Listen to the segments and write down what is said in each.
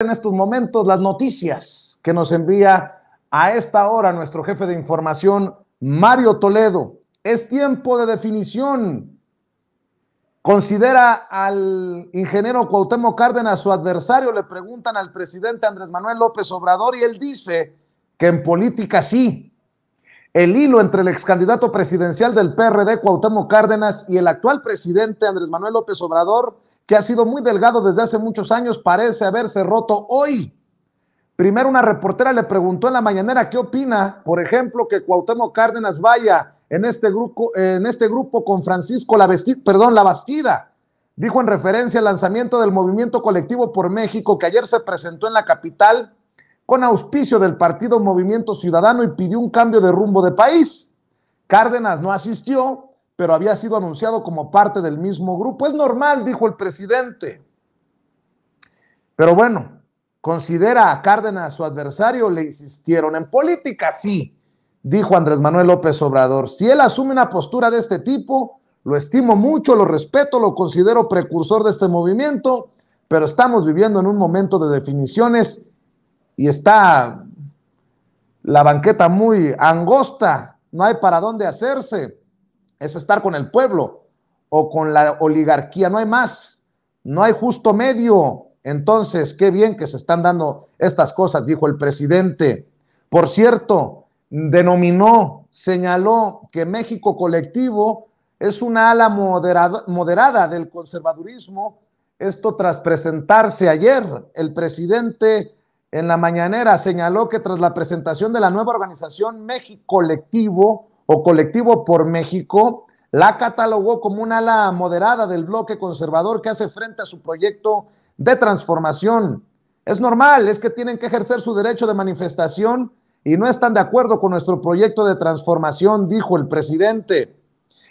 en estos momentos las noticias que nos envía a esta hora nuestro jefe de información, Mario Toledo. Es tiempo de definición. Considera al ingeniero Cuauhtémoc Cárdenas su adversario, le preguntan al presidente Andrés Manuel López Obrador y él dice que en política sí. El hilo entre el ex candidato presidencial del PRD, Cuauhtémoc Cárdenas, y el actual presidente Andrés Manuel López Obrador que ha sido muy delgado desde hace muchos años, parece haberse roto hoy. Primero una reportera le preguntó en la mañanera qué opina, por ejemplo, que Cuauhtémoc Cárdenas vaya en este grupo, en este grupo con Francisco la perdón, la Bastida. Dijo en referencia al lanzamiento del movimiento colectivo por México que ayer se presentó en la capital con auspicio del partido Movimiento Ciudadano y pidió un cambio de rumbo de país. Cárdenas no asistió, pero había sido anunciado como parte del mismo grupo. Es normal, dijo el presidente. Pero bueno, considera a Cárdenas su adversario, le insistieron. En política sí, dijo Andrés Manuel López Obrador. Si él asume una postura de este tipo, lo estimo mucho, lo respeto, lo considero precursor de este movimiento, pero estamos viviendo en un momento de definiciones y está la banqueta muy angosta, no hay para dónde hacerse es estar con el pueblo o con la oligarquía, no hay más, no hay justo medio. Entonces, qué bien que se están dando estas cosas, dijo el presidente. Por cierto, denominó, señaló que México colectivo es una ala moderada, del conservadurismo. Esto tras presentarse ayer, el presidente en la mañanera señaló que tras la presentación de la nueva organización México Colectivo, o Colectivo por México la catalogó como una ala moderada del bloque conservador que hace frente a su proyecto de transformación. Es normal, es que tienen que ejercer su derecho de manifestación y no están de acuerdo con nuestro proyecto de transformación, dijo el presidente.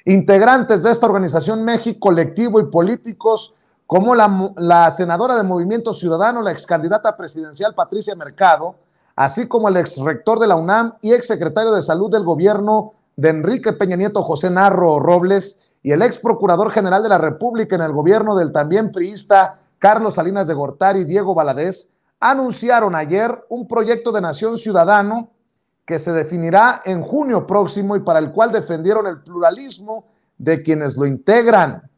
Integrantes de esta organización México, colectivo y políticos, como la, senadora de Movimiento Ciudadano, la ex candidata presidencial Patricia Mercado, así como el ex rector de la UNAM y ex secretario de Salud del gobierno de Enrique Peña Nieto, José Narro Robles y el ex procurador general de la República en el gobierno del también priista Carlos Salinas de Gortari y Diego Valadez, anunciaron ayer un proyecto de Nación Ciudadano que se definirá en junio próximo y para el cual defendieron el pluralismo de quienes lo integran.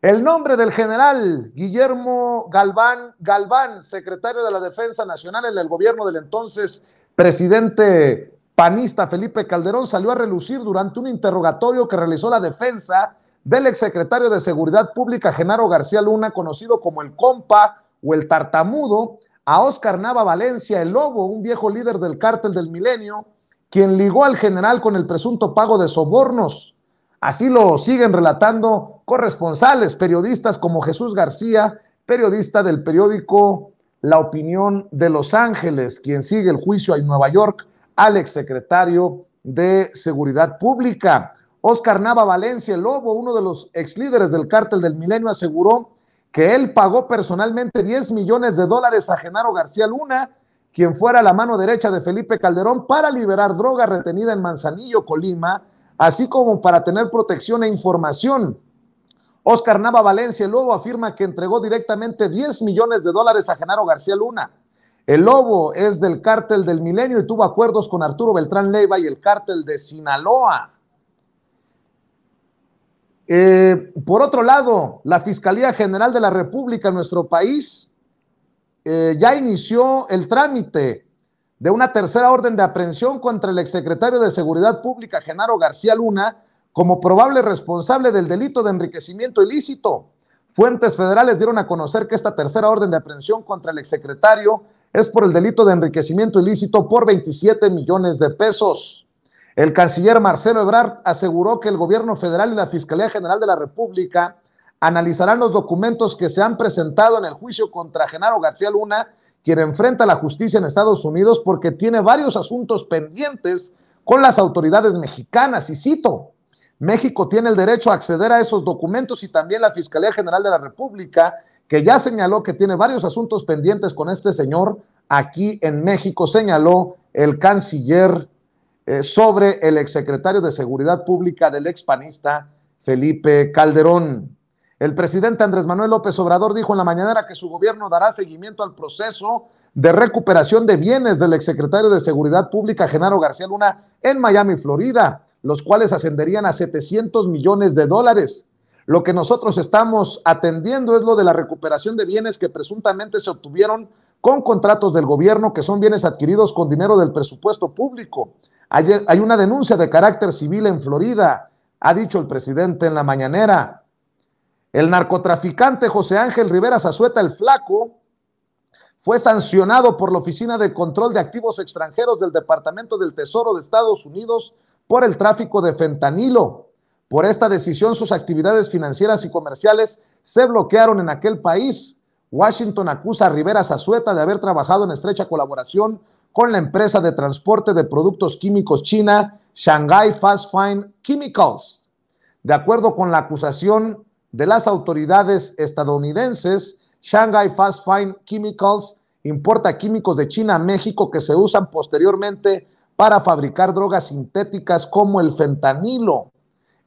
El nombre del general Guillermo Galván Galván, secretario de la Defensa Nacional en el gobierno del entonces presidente panista Felipe Calderón salió a relucir durante un interrogatorio que realizó la defensa del exsecretario de Seguridad Pública Genaro García Luna, conocido como el Compa o el Tartamudo, a Oscar Nava Valencia, el Lobo, un viejo líder del cártel del milenio, quien ligó al general con el presunto pago de sobornos. Así lo siguen relatando corresponsales, periodistas como Jesús García, periodista del periódico La Opinión de Los Ángeles, quien sigue el juicio en Nueva York al exsecretario de Seguridad Pública. Oscar Nava Valencia, Lobo, uno de los ex líderes del cártel del milenio, aseguró que él pagó personalmente 10 millones de dólares a Genaro García Luna, quien fuera la mano derecha de Felipe Calderón, para liberar droga retenida en Manzanillo, Colima, así como para tener protección e información. Oscar Nava Valencia, Lobo, afirma que entregó directamente 10 millones de dólares a Genaro García Luna. El Lobo es del cártel del Milenio y tuvo acuerdos con Arturo Beltrán Leiva y el cártel de Sinaloa. Eh, por otro lado, la Fiscalía General de la República en nuestro país eh, ya inició el trámite de una tercera orden de aprehensión contra el exsecretario de Seguridad Pública, Genaro García Luna, como probable responsable del delito de enriquecimiento ilícito. Fuentes federales dieron a conocer que esta tercera orden de aprehensión contra el exsecretario es por el delito de enriquecimiento ilícito por 27 millones de pesos. El canciller Marcelo Ebrard aseguró que el gobierno federal y la Fiscalía General de la República analizarán los documentos que se han presentado en el juicio contra Genaro García Luna, quien enfrenta la justicia en Estados Unidos porque tiene varios asuntos pendientes con las autoridades mexicanas. Y cito, México tiene el derecho a acceder a esos documentos y también la Fiscalía General de la República, que ya señaló que tiene varios asuntos pendientes con este señor, aquí en México, señaló el canciller eh, sobre el exsecretario de Seguridad Pública del expanista Felipe Calderón. El presidente Andrés Manuel López Obrador dijo en la mañana que su gobierno dará seguimiento al proceso de recuperación de bienes del exsecretario de Seguridad Pública Genaro García Luna en Miami, Florida, los cuales ascenderían a 700 millones de dólares. Lo que nosotros estamos atendiendo es lo de la recuperación de bienes que presuntamente se obtuvieron con contratos del gobierno que son bienes adquiridos con dinero del presupuesto público. hay una denuncia de carácter civil en Florida, ha dicho el presidente en la mañanera. El narcotraficante José Ángel Rivera Zazueta el Flaco fue sancionado por la Oficina de Control de Activos Extranjeros del Departamento del Tesoro de Estados Unidos por el tráfico de fentanilo. Por esta decisión, sus actividades financieras y comerciales se bloquearon en aquel país Washington acusa a Rivera Zazueta de haber trabajado en estrecha colaboración con la empresa de transporte de productos químicos china Shanghai Fast Fine Chemicals. De acuerdo con la acusación de las autoridades estadounidenses, Shanghai Fast Fine Chemicals importa químicos de China a México que se usan posteriormente para fabricar drogas sintéticas como el fentanilo,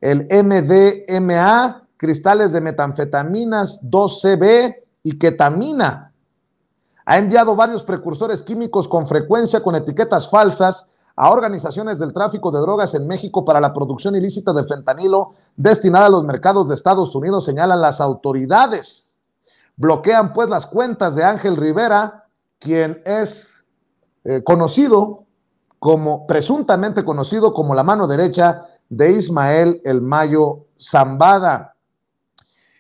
el MDMA, cristales de metanfetaminas 2CB, y ketamina. Ha enviado varios precursores químicos con frecuencia con etiquetas falsas a organizaciones del tráfico de drogas en México para la producción ilícita de fentanilo destinada a los mercados de Estados Unidos, señalan las autoridades. Bloquean pues las cuentas de Ángel Rivera, quien es eh, conocido como, presuntamente conocido como la mano derecha de Ismael El Mayo Zambada.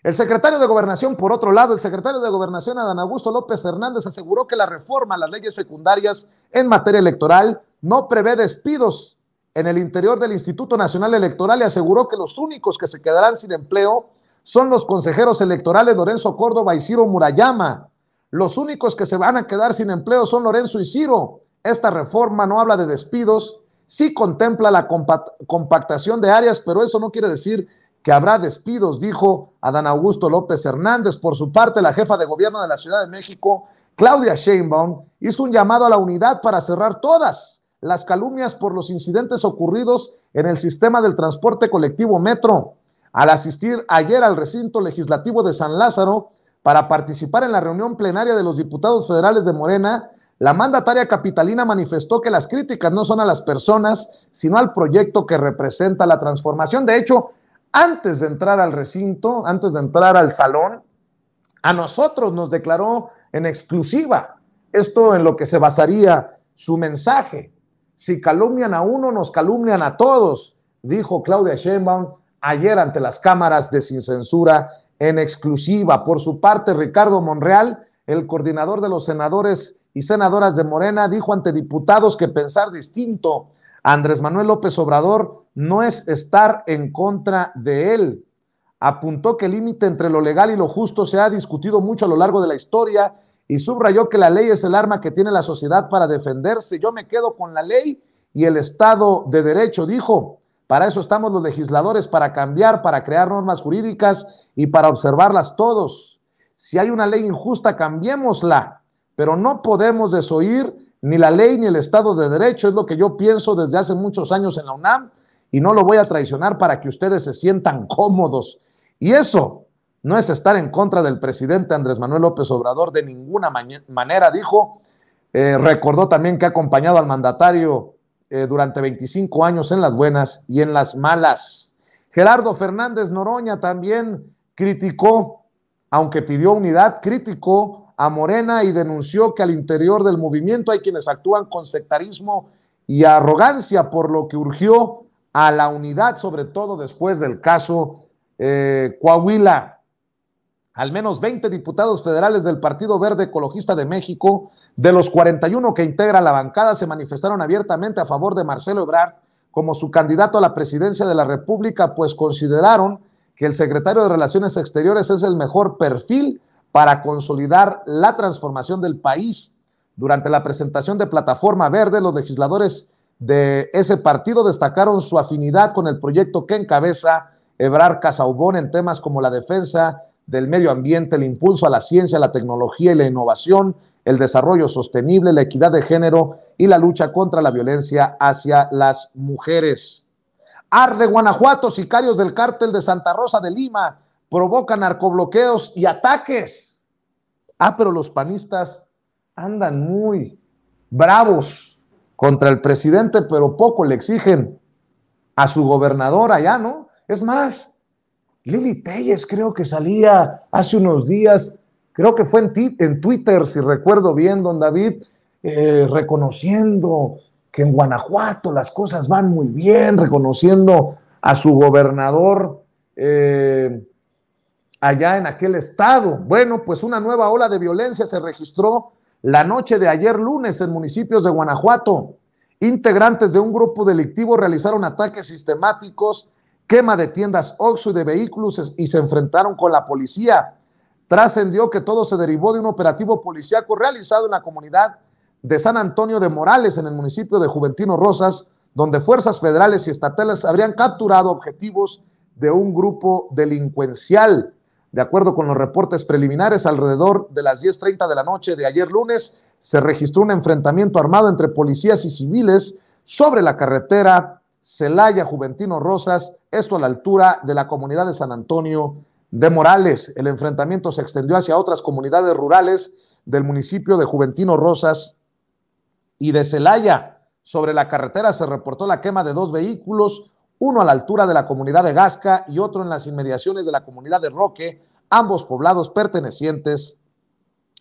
El secretario de Gobernación, por otro lado, el secretario de Gobernación, Adán Augusto López Hernández, aseguró que la reforma a las leyes secundarias en materia electoral no prevé despidos en el interior del Instituto Nacional Electoral y aseguró que los únicos que se quedarán sin empleo son los consejeros electorales Lorenzo Córdoba y Ciro Murayama. Los únicos que se van a quedar sin empleo son Lorenzo y Ciro. Esta reforma no habla de despidos, sí contempla la compactación de áreas, pero eso no quiere decir que habrá despidos, dijo Adán Augusto López Hernández. Por su parte, la jefa de gobierno de la Ciudad de México, Claudia Sheinbaum, hizo un llamado a la unidad para cerrar todas las calumnias por los incidentes ocurridos en el sistema del transporte colectivo Metro. Al asistir ayer al recinto legislativo de San Lázaro para participar en la reunión plenaria de los diputados federales de Morena, la mandataria capitalina manifestó que las críticas no son a las personas, sino al proyecto que representa la transformación. De hecho, antes de entrar al recinto, antes de entrar al salón, a nosotros nos declaró en exclusiva esto en lo que se basaría su mensaje. Si calumnian a uno, nos calumnian a todos, dijo Claudia Sheinbaum ayer ante las cámaras de Sin Censura en exclusiva. Por su parte, Ricardo Monreal, el coordinador de los senadores y senadoras de Morena, dijo ante diputados que pensar distinto a Andrés Manuel López Obrador no es estar en contra de él. Apuntó que el límite entre lo legal y lo justo se ha discutido mucho a lo largo de la historia y subrayó que la ley es el arma que tiene la sociedad para defenderse. Yo me quedo con la ley y el Estado de Derecho, dijo. Para eso estamos los legisladores, para cambiar, para crear normas jurídicas y para observarlas todos. Si hay una ley injusta, cambiémosla, pero no podemos desoír ni la ley ni el Estado de Derecho, es lo que yo pienso desde hace muchos años en la UNAM y no lo voy a traicionar para que ustedes se sientan cómodos. Y eso no es estar en contra del presidente Andrés Manuel López Obrador de ninguna manera, dijo. Eh, recordó también que ha acompañado al mandatario eh, durante 25 años en las buenas y en las malas. Gerardo Fernández Noroña también criticó, aunque pidió unidad, criticó a Morena y denunció que al interior del movimiento hay quienes actúan con sectarismo y arrogancia, por lo que urgió a la unidad, sobre todo después del caso eh, Coahuila. Al menos 20 diputados federales del Partido Verde Ecologista de México, de los 41 que integra la bancada, se manifestaron abiertamente a favor de Marcelo Ebrard como su candidato a la presidencia de la República, pues consideraron que el secretario de Relaciones Exteriores es el mejor perfil para consolidar la transformación del país. Durante la presentación de Plataforma Verde, los legisladores de ese partido destacaron su afinidad con el proyecto que encabeza Ebrar Casaubón en temas como la defensa del medio ambiente, el impulso a la ciencia, la tecnología y la innovación, el desarrollo sostenible, la equidad de género y la lucha contra la violencia hacia las mujeres. Arde Guanajuato, sicarios del cártel de Santa Rosa de Lima provocan narcobloqueos y ataques. Ah, pero los panistas andan muy bravos contra el presidente, pero poco le exigen a su gobernador allá, ¿no? Es más, Lili Telles creo que salía hace unos días, creo que fue en, en Twitter, si recuerdo bien, don David, eh, reconociendo que en Guanajuato las cosas van muy bien, reconociendo a su gobernador eh, allá en aquel estado. Bueno, pues una nueva ola de violencia se registró la noche de ayer lunes en municipios de Guanajuato. Integrantes de un grupo delictivo realizaron ataques sistemáticos, quema de tiendas Oxxo y de vehículos y se enfrentaron con la policía. Trascendió que todo se derivó de un operativo policíaco realizado en la comunidad de San Antonio de Morales, en el municipio de Juventino Rosas, donde fuerzas federales y estatales habrían capturado objetivos de un grupo delincuencial. De acuerdo con los reportes preliminares, alrededor de las 10.30 de la noche de ayer lunes se registró un enfrentamiento armado entre policías y civiles sobre la carretera Celaya Juventino Rosas, esto a la altura de la comunidad de San Antonio de Morales. El enfrentamiento se extendió hacia otras comunidades rurales del municipio de Juventino Rosas y de Celaya. Sobre la carretera se reportó la quema de dos vehículos, uno a la altura de la comunidad de Gasca y otro en las inmediaciones de la comunidad de Roque, ambos poblados pertenecientes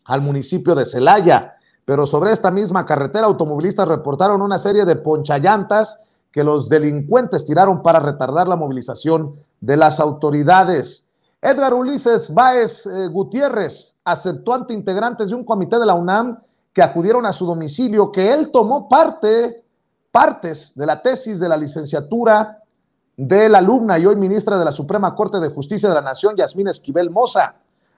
al municipio de Celaya. Pero sobre esta misma carretera, automovilistas reportaron una serie de ponchallantas que los delincuentes tiraron para retardar la movilización de las autoridades. Edgar Ulises Báez eh, Gutiérrez aceptó ante integrantes de un comité de la UNAM que acudieron a su domicilio que él tomó parte, partes de la tesis de la licenciatura de la alumna y hoy ministra de la Suprema Corte de Justicia de la Nación, Yasmín Esquivel Moza.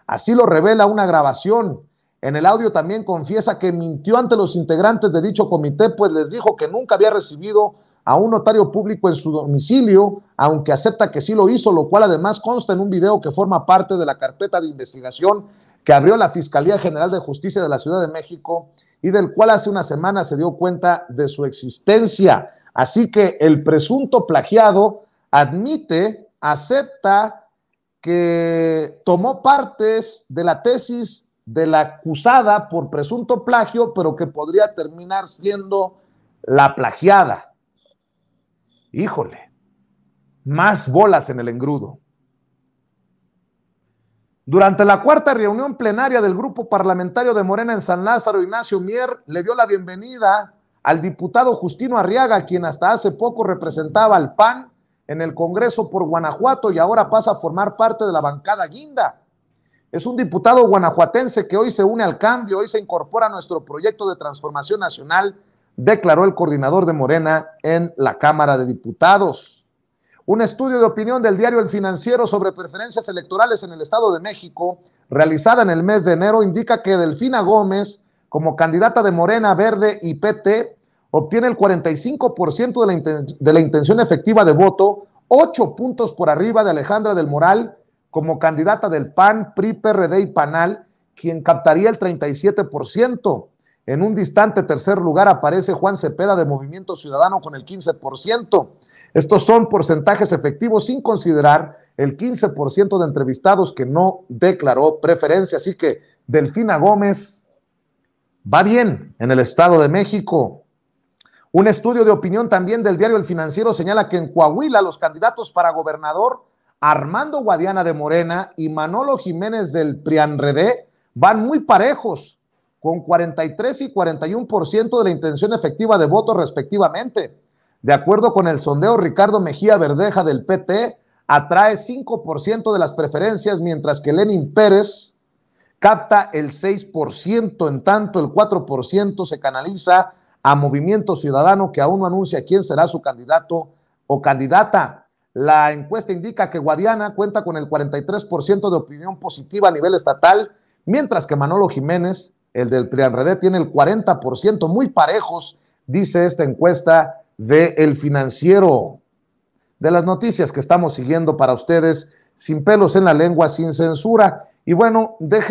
Así lo revela una grabación. En el audio también confiesa que mintió ante los integrantes de dicho comité, pues les dijo que nunca había recibido a un notario público en su domicilio, aunque acepta que sí lo hizo, lo cual además consta en un video que forma parte de la carpeta de investigación que abrió la Fiscalía General de Justicia de la Ciudad de México y del cual hace una semana se dio cuenta de su existencia. Así que el presunto plagiado admite, acepta que tomó partes de la tesis de la acusada por presunto plagio, pero que podría terminar siendo la plagiada. Híjole, más bolas en el engrudo. Durante la cuarta reunión plenaria del grupo parlamentario de Morena en San Lázaro, Ignacio Mier le dio la bienvenida al diputado Justino Arriaga, quien hasta hace poco representaba al PAN en el Congreso por Guanajuato y ahora pasa a formar parte de la bancada guinda. Es un diputado guanajuatense que hoy se une al cambio, hoy se incorpora a nuestro proyecto de transformación nacional, declaró el coordinador de Morena en la Cámara de Diputados. Un estudio de opinión del diario El Financiero sobre preferencias electorales en el Estado de México, realizada en el mes de enero, indica que Delfina Gómez, como candidata de Morena Verde y PT, obtiene el 45% de la, de la intención efectiva de voto, 8 puntos por arriba de Alejandra del Moral como candidata del PAN, PRI, PRD y PANAL, quien captaría el 37%. En un distante tercer lugar aparece Juan Cepeda de Movimiento Ciudadano con el 15%. Estos son porcentajes efectivos sin considerar el 15% de entrevistados que no declaró preferencia. Así que Delfina Gómez va bien en el Estado de México. Un estudio de opinión también del diario El Financiero señala que en Coahuila los candidatos para gobernador Armando Guadiana de Morena y Manolo Jiménez del Prianredé van muy parejos, con 43 y 41% de la intención efectiva de voto respectivamente. De acuerdo con el sondeo, Ricardo Mejía Verdeja del PT atrae 5% de las preferencias, mientras que Lenin Pérez capta el 6%, en tanto el 4% se canaliza a Movimiento Ciudadano, que aún no anuncia quién será su candidato o candidata. La encuesta indica que Guadiana cuenta con el 43% de opinión positiva a nivel estatal, mientras que Manolo Jiménez, el del PRIANREDE, tiene el 40%, muy parejos, dice esta encuesta de El Financiero. De las noticias que estamos siguiendo para ustedes, sin pelos en la lengua, sin censura. Y bueno, deje